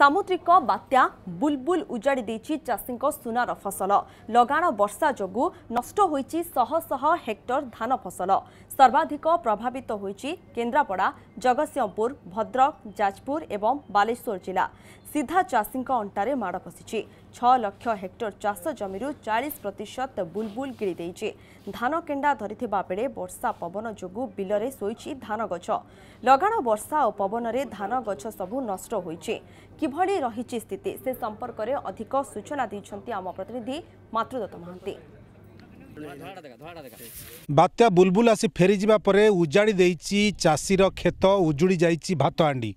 ସାମୁଦ୍ରିକ ବାତ୍ୟା ବୁଲବୁଲ ଉଜାଡ଼ି ଦେଇଛି ଚାଷୀଙ୍କ ସୁନାର ଫସଲ ଲଗାଣ ବର୍ଷା ଯୋଗୁଁ ନଷ୍ଟ ହୋଇଛି ଶହ ଶହ ହେକ୍ଟର ଧାନ ଫସଲ ସର୍ବାଧିକ ପ୍ରଭାବିତ ହୋଇଛି କେନ୍ଦ୍ରାପଡ଼ା ଜଗତସିଂହପୁର ଭଦ୍ରକ ଯାଜପୁର ଏବଂ ବାଲେଶ୍ୱର ଜିଲ୍ଲା ସିଧା ଚାଷୀଙ୍କ ଅଣ୍ଟାରେ ମାଡ଼ ବସିଛି ଛଅ ଲକ୍ଷ ହେକ୍ଟର ଚାଷ ଜମିରୁ ଚାଳିଶ ପ୍ରତିଶତ ବୁଲବୁଲ ଗିଳି ଦେଇଛି ଧାନ କେଣ୍ଡା ଧରିଥିବା ବେଳେ ବର୍ଷା ପବନ ଯୋଗୁଁ ବିଲରେ ଶୋଇଛି ଧାନ ଗଛ ଲଗାଣ ବର୍ଷା ଓ ପବନରେ ଧାନ ଗଛ ସବୁ ନଷ୍ଟ ହୋଇଛି କିଭଳି ରହିଛି ସ୍ଥିତି ସେ ସମ୍ପର୍କରେ ଅଧିକ ସୂଚନା ଦେଇଛନ୍ତି ଆମ ପ୍ରତିନିଧି ମାତୃଦତ୍ତ ମହାନ୍ତି ବାତ୍ୟା ବୁଲବୁଲ ଆସି ଫେରିଯିବା ପରେ ଉଜାଡ଼ି ଦେଇଛି ଚାଷୀର କ୍ଷେତ ଉଜୁଡ଼ି ଯାଇଛି ଭାତହାଣ୍ଡି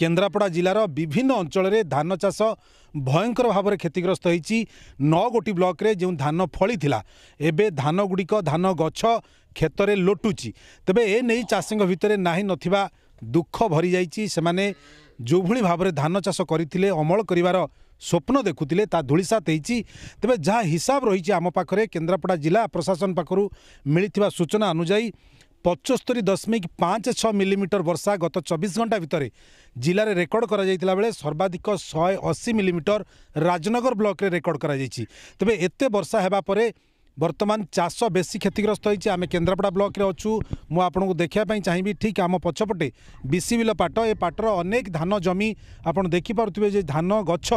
କେନ୍ଦ୍ରାପଡ଼ା ଜିଲ୍ଲାର ବିଭିନ୍ନ ଅଞ୍ଚଳରେ ଧାନ ଚାଷ ଭୟଙ୍କର ଭାବରେ କ୍ଷତିଗ୍ରସ୍ତ ହୋଇଛି ନଅ ଗୋଟି ବ୍ଲକ୍ରେ ଯେଉଁ ଧାନ ଫଳିଥିଲା ଏବେ ଧାନ ଗୁଡ଼ିକ ଧାନ ଗଛ କ୍ଷେତରେ ଲୋଟୁଛି ତେବେ ଏ ନେଇ ଚାଷୀଙ୍କ ଭିତରେ ନାହିଁ ନଥିବା ଦୁଃଖ ଭରିଯାଇଛି ସେମାନେ ଯେଉଁଭଳି ଭାବରେ ଧାନ ଚାଷ କରିଥିଲେ ଅମଳ କରିବାର ସ୍ୱପ୍ନ ଦେଖୁଥିଲେ ତା ଧୂଳିସାତ ହୋଇଛି ତେବେ ଯାହା ହିସାବ ରହିଛି ଆମ ପାଖରେ କେନ୍ଦ୍ରାପଡ଼ା ଜିଲ୍ଲା ପ୍ରଶାସନ ପାଖରୁ ମିଳିଥିବା ସୂଚନା ଅନୁଯାୟୀ ପଚସ୍ତରୀ ଦଶମିକ ପାଞ୍ଚ ଛଅ ମିଲିମିଟର ବର୍ଷା ଗତ ଚବିଶ ଘଣ୍ଟା ଭିତରେ ଜିଲ୍ଲାରେ ରେକର୍ଡ କରାଯାଇଥିଲା ବେଳେ ସର୍ବାଧିକ ଶହେ ଅଶୀ ମିଲିମିଟର ରାଜନଗର ବ୍ଲକରେ ରେକର୍ଡ କରାଯାଇଛି ତେବେ ଏତେ ବର୍ଷା ହେବା ପରେ বর্তমান চাষ বেশি ক্ষতিগ্রস্ত হয়েছে আমি কেন্দ্রাপড়া ব্লকরে অছু মু আপনার দেখা চাহিবি ঠিক আম পছপটে বিসিবিল পাট এ পাটর অনেক ধান জমি আপনার দেখিপারে যে ধান গছ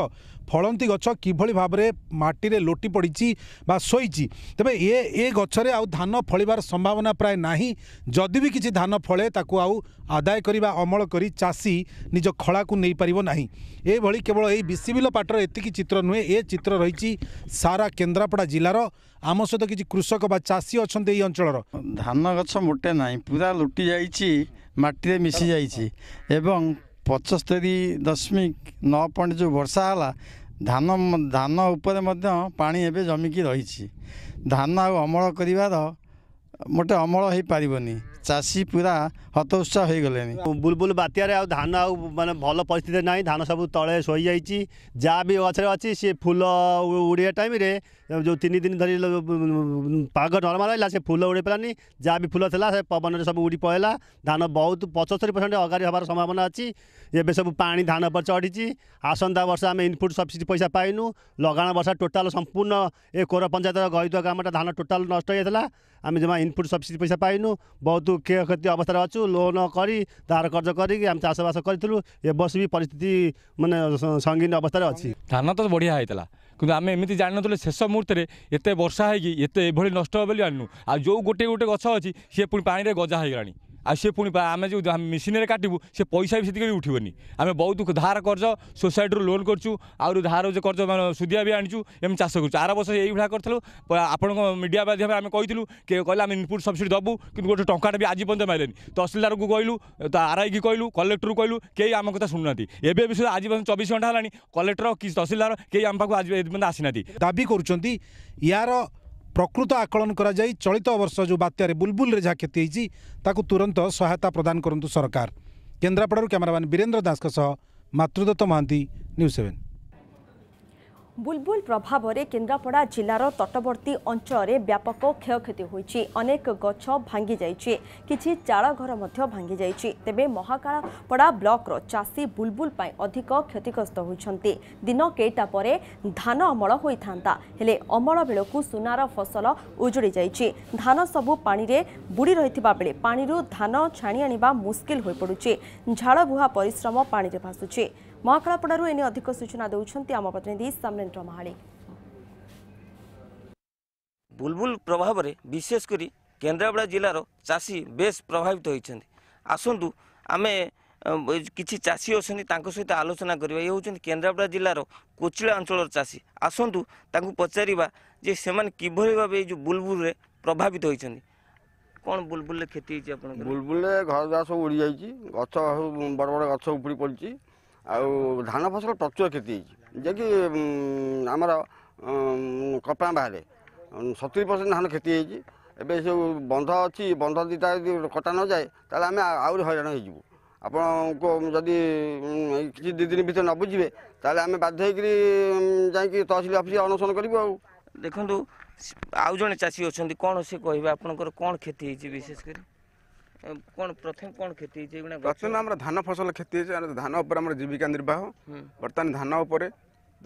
ফলন্তি গছ কিভাবে ভাবে মাটিরে লোটি পড়ছে বা শোইছি তবে এ এ গছরে আন ফলিবার সম্ভাবনা প্রায় না যদি বি কিছু ধান ফলে তাকে আদায় করি বা অমল করে চাষী নিজ খড়াকু নেই পারিব না এইভাবে কেবল এই বিসিবিল পাটর এত চিত্র নুহে এ চিত্র রয়েছে সারা কেন্দ্রাপড়া জেলার ଆମ ସହିତ କିଛି କୃଷକ ବା ଚାଷୀ ଅଛନ୍ତି ଏଇ ଅଞ୍ଚଳର ଧାନ ଗଛ ମୋଟେ ନାହିଁ ପୁରା ଲୁଟି ଯାଇଛି ମାଟିରେ ମିଶି ଯାଇଛି ଏବଂ ପଞ୍ଚସ୍ତରୀ ଦଶମିକ ନଅ ପଏଣ୍ଟ ଯେଉଁ ବର୍ଷା ହେଲା ଧାନ ଧାନ ଉପରେ ମଧ୍ୟ ପାଣି ଏବେ ଜମିକି ରହିଛି ଧାନ ଆଉ ଅମଳ କରିବାର ମୋଟେ ଅମଳ ହୋଇପାରିବନି चासी पूरा हतोत्साहले बुलबुल बात्यारे धान आउने भन्नु परिस्थिति नै धान सबै तले सोइज जाबि गछ फूल उडे टाइम जो तिनदिन धरि परमा फुल उडै पि जा फुल थाहा पवनर सब उडी पहिला धान बहुत पचस्तरी पर्सेन्ट अगाडि हेर्नु सम्भावना सब एउने धान पर चढिन्छ आसन् वर्ष आम इनपुट सब्सिडी पैसा पाइनु लगा वर्षा टोटा सम्पूर्ण ए कोर पञ्चायत गरिान टोटा नष्ट हेला हामी जम्मा इनपुट सब्सिडी पैसा पाइनु बहुत के कति अवस्था अछु लोन हामी चासोबास गरिथ्यौँ यो चासवास बि परिस्थिति मैले सङ्गीन अवस्था अस्ति धान त बढिया कि आम एम जान नै शेष मुहुर्ते वर्षाइकि एते एभरि नष्ट हे आन आउँ जो गोटे गएछ अझ गजा पढि पाइाइगला आउँ पे मेसिन से पैसा केही उठ्यो नि अनि बहुत धार गर्ज सोसिइटर लोन गर्छु आउँ भी सु एम एउटा चासको चार वर्ष यही भाग गरिदु आप मिड माध्यम के कहिले आम इनपुट सब्सडि दबु कि गोटे टाटा आज पर्यन्त मैदेन तहसलदारको कहिल आरआइकु कलेक्टरको कहिलु केही आम कथा शुँदै एउटा आज पर्छ चबिस घन्टा होला कलेक्टर कि तहसदार केही आमा आज आसिना दाबी गर्छ या ପ୍ରକୃତ ଆକଳନ କରାଯାଇ ଚଳିତ ବର୍ଷ ଯେଉଁ ବାତ୍ୟାରେ ବୁଲବୁଲରେ ଯାହା କ୍ଷତି ହୋଇଛି ତାକୁ ତୁରନ୍ତ ସହାୟତା ପ୍ରଦାନ କରନ୍ତୁ ସରକାର କେନ୍ଦ୍ରାପଡ଼ାରୁ କ୍ୟାମେରାମ୍ୟାନ୍ ବୀରେନ୍ଦ୍ର ଦାସଙ୍କ ସହ ମାତୃଦତ୍ତ ମହାନ୍ତି ନ୍ୟୁଜ୍ ସେଭେନ୍ ବୁଲବୁଲ ପ୍ରଭାବରେ କେନ୍ଦ୍ରାପଡ଼ା ଜିଲ୍ଲାର ତଟବର୍ତ୍ତୀ ଅଞ୍ଚଳରେ ବ୍ୟାପକ କ୍ଷୟକ୍ଷତି ହୋଇଛି ଅନେକ ଗଛ ଭାଙ୍ଗିଯାଇଛି କିଛି ଚାଳଘର ମଧ୍ୟ ଭାଙ୍ଗିଯାଇଛି ତେବେ ମହାକାଳପଡ଼ା ବ୍ଲକର ଚାଷୀ ବୁଲବୁଲ ପାଇଁ ଅଧିକ କ୍ଷତିଗ୍ରସ୍ତ ହୋଇଛନ୍ତି ଦିନ କେଇଟା ପରେ ଧାନ ଅମଳ ହୋଇଥାନ୍ତା ହେଲେ ଅମଳ ବେଳକୁ ସୁନାର ଫସଲ ଉଜୁଡ଼ି ଯାଇଛି ଧାନ ସବୁ ପାଣିରେ ବୁଡ଼ି ରହିଥିବା ବେଳେ ପାଣିରୁ ଧାନ ଛାଣି ଆଣିବା ମୁସ୍କିଲ ହୋଇପଡ଼ୁଛି ଝାଳବୁହା ପରିଶ୍ରମ ପାଣିରେ ଭାସୁଛି ମହାକାଳପଡ଼ାରୁ ଏ ନେଇ ଅଧିକ ସୂଚନା ଦେଉଛନ୍ତି ଆମ ପ୍ରତିନିଧି ସାମ୍ନା ଧର୍ମେନ୍ଦ୍ର ମହାଳିକ ବୁଲବୁଲ ପ୍ରଭାବରେ ବିଶେଷ କରି କେନ୍ଦ୍ରାପଡ଼ା ଜିଲ୍ଲାର ଚାଷୀ ବେଶ ପ୍ରଭାବିତ ହୋଇଛନ୍ତି ଆସନ୍ତୁ ଆମେ କିଛି ଚାଷୀ ଅଛନ୍ତି ତାଙ୍କ ସହିତ ଆଲୋଚନା କରିବା ଇଏ ହେଉଛନ୍ତି କେନ୍ଦ୍ରାପଡ଼ା ଜିଲ୍ଲାର କୋଚିଳା ଅଞ୍ଚଳର ଚାଷୀ ଆସନ୍ତୁ ତାଙ୍କୁ ପଚାରିବା ଯେ ସେମାନେ କିଭଳି ଭାବେ ଏଇ ଯେଉଁ ବୁଲବୁଲରେ ପ୍ରଭାବିତ ହୋଇଛନ୍ତି କ'ଣ ବୁଲବୁଲରେ କ୍ଷତି ହେଇଛି ଆପଣ ବୁଲବୁଲରେ ଘର ଦ୍ୱାରା ସବୁ ଉଡ଼ିଯାଇଛି ଗଛ ସବୁ ବଡ଼ ବଡ଼ ଗଛ ଉପୁଡ଼ି ପଡ଼ିଛି ଆଉ ଧାନ ଫସଲ ପ୍ରଚୁର କ୍ଷତି ହେଇଛି ଯିଏକି ଆମର କପା ବାହାରେ ସତୁରି ପରସେଣ୍ଟ ଧାନ କ୍ଷତି ହେଇଛି ଏବେ ସବୁ ବନ୍ଧ ଅଛି ବନ୍ଧ ଦୁଇଟା ଯଦି କଟା ନଯାଏ ତାହେଲେ ଆମେ ଆହୁରି ହଇରାଣ ହେଇଯିବୁ ଆପଣଙ୍କୁ ଯଦି କିଛି ଦୁଇ ଦିନ ଭିତରେ ନ ବୁଝିବେ ତାହେଲେ ଆମେ ବାଧ୍ୟ ହେଇକିରି ଯାଇକି ତହସିଲ ଅଫିସ ଅନୁସରଣ କରିବୁ ଆଉ ଦେଖନ୍ତୁ ଆଉ ଜଣେ ଚାଷୀ ଅଛନ୍ତି କ'ଣ ସେ କହିବେ ଆପଣଙ୍କର କ'ଣ କ୍ଷତି ହେଇଛି ବିଶେଷ କରି কোন প্রথম কোন ক্ষতি হয়েছে এগুলা প্রথমে আমরা ধান ফসল ক্ষতি হয়েছে আর ধান উপরে আমরা জীবিকা নির্বাহ বর্তমান ধান উপরে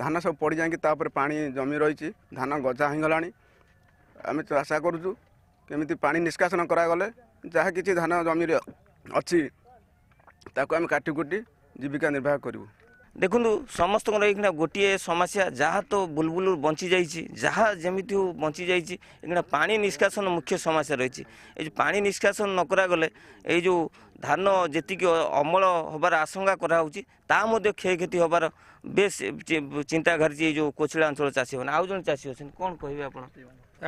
ধান সব পড়ি যাই তাপরে পানি জমি রয়েছে ধান গজা হয়েগলানি আমি আশা করুଛୁ কেমিতি পানি নিষ্কাশন করাগলে যা কিছু ধান জমিরে অছি তাকে আমি কাটি কুটি জীবিকা নির্বাহ করবু ଦେଖନ୍ତୁ ସମସ୍ତଙ୍କର ଏଇକିନା ଗୋଟିଏ ସମସ୍ୟା ଯାହା ତ ବୁଲବୁଲ ବଞ୍ଚିଯାଇଛି ଯାହା ଯେମିତି ହଉ ବଞ୍ଚିଯାଇଛି ଏଇକିନା ପାଣି ନିଷ୍କାସନ ମୁଖ୍ୟ ସମସ୍ୟା ରହିଛି ଏଇ ଯେଉଁ ପାଣି ନିଷ୍କାସନ ନ କରାଗଲେ ଏଇ ଯେଉଁ ଧାନ ଯେତିକି ଅମଳ ହେବାର ଆଶଙ୍କା କରାହେଉଛି ତାହା ମଧ୍ୟ କ୍ଷୟକ୍ଷତି ହେବାର ବେଶ ଚିନ୍ତା ଘାରିଛି ଏଇ ଯେଉଁ କୋଚିଳା ଅଞ୍ଚଳ ଚାଷୀମାନେ ଆଉ ଜଣେ ଚାଷୀ ଅଛନ୍ତି କ'ଣ କହିବେ ଆପଣ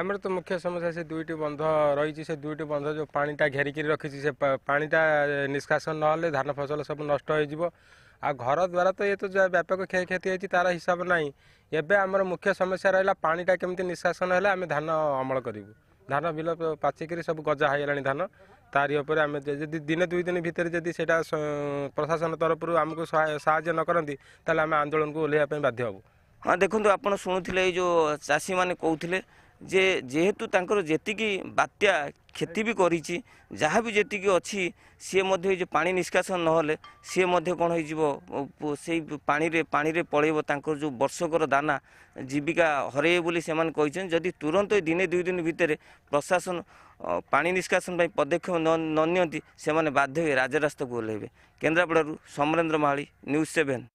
ଆମର ତ ମୁଖ୍ୟ ସମସ୍ୟା ସେ ଦୁଇଟି ବନ୍ଧ ରହିଛି ସେ ଦୁଇଟି ବନ୍ଧ ଯେଉଁ ପାଣିଟା ଘେରିକିରି ରଖିଛି ସେ ପାଣିଟା ନିଷ୍କାସନ ନହେଲେ ଧାନ ଫସଲ ସବୁ ନଷ୍ଟ ହୋଇଯିବ ଆଉ ଘର ଦ୍ୱାରା ତ ଇଏ ତ ବ୍ୟାପକ କ୍ଷୟକ୍ଷତି ହେଇଛି ତାର ହିସାବ ନାହିଁ ଏବେ ଆମର ମୁଖ୍ୟ ସମସ୍ୟା ରହିଲା ପାଣିଟା କେମିତି ନିଷ୍କାସନ ହେଲେ ଆମେ ଧାନ ଅମଳ କରିବୁ ଧାନ ବିଲ ପାଚିକିରି ସବୁ ଗଜା ହେଇଗଲାଣି ଧାନ ତାରି ଉପରେ ଆମେ ଯଦି ଦିନେ ଦୁଇ ଦିନ ଭିତରେ ଯଦି ସେଇଟା ପ୍ରଶାସନ ତରଫରୁ ଆମକୁ ସାହାଯ୍ୟ ନ କରନ୍ତି ତାହେଲେ ଆମେ ଆନ୍ଦୋଳନକୁ ଓହ୍ଲାଇବା ପାଇଁ ବାଧ୍ୟ ହେବୁ ହଁ ଦେଖନ୍ତୁ ଆପଣ ଶୁଣୁଥିଲେ ଏଇ ଯେଉଁ ଚାଷୀମାନେ କହୁଥିଲେ ଯେ ଯେହେତୁ ତାଙ୍କର ଯେତିକି ବାତ୍ୟା କ୍ଷତି ବି କରିଛି ଯାହା ବି ଯେତିକି ଅଛି ସିଏ ମଧ୍ୟ ଏ ଯେଉଁ ପାଣି ନିଷ୍କାସନ ନହେଲେ ସିଏ ମଧ୍ୟ କ'ଣ ହେଇଯିବ ସେଇ ପାଣିରେ ପାଣିରେ ପଳେଇବ ତାଙ୍କର ଯେଉଁ ବର୍ଷକର ଦାନା ଜୀବିକା ହରେଇବେ ବୋଲି ସେମାନେ କହିଛନ୍ତି ଯଦି ତୁରନ୍ତ ଏ ଦିନେ ଦୁଇ ଦିନ ଭିତରେ ପ୍ରଶାସନ ପାଣି ନିଷ୍କାସନ ପାଇଁ ପଦକ୍ଷେପ ନ ନିଅନ୍ତି ସେମାନେ ବାଧ୍ୟ ହୋଇ ରାଜରାସ୍ତାକୁ ଓହ୍ଲାଇବେ କେନ୍ଦ୍ରାପଡ଼ାରୁ ସମରେନ୍ଦ୍ର ମାହାଳି ନ୍ୟୁଜ୍ ସେଭେନ୍